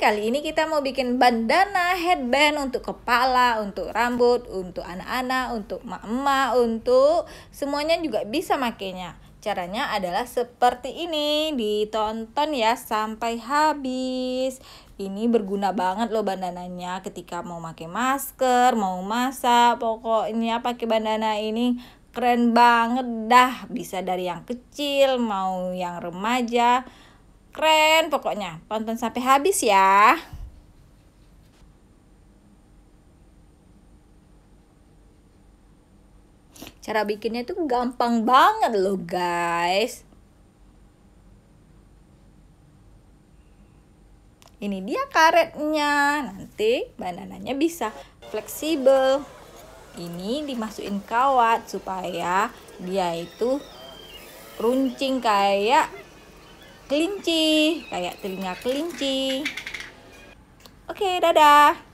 kali ini kita mau bikin bandana, headband untuk kepala, untuk rambut, untuk anak-anak, untuk emak-emak, untuk semuanya juga bisa makainya. Caranya adalah seperti ini, ditonton ya sampai habis. Ini berguna banget loh bandananya ketika mau pakai masker, mau masak, pokoknya pakai bandana ini keren banget dah. Bisa dari yang kecil, mau yang remaja, Keren pokoknya. Tonton sampai habis ya. Cara bikinnya tuh gampang banget loh guys. Ini dia karetnya. Nanti banananya bisa fleksibel. Ini dimasukin kawat supaya dia itu runcing kayak kelinci, kayak telinga kelinci. Oke, dadah.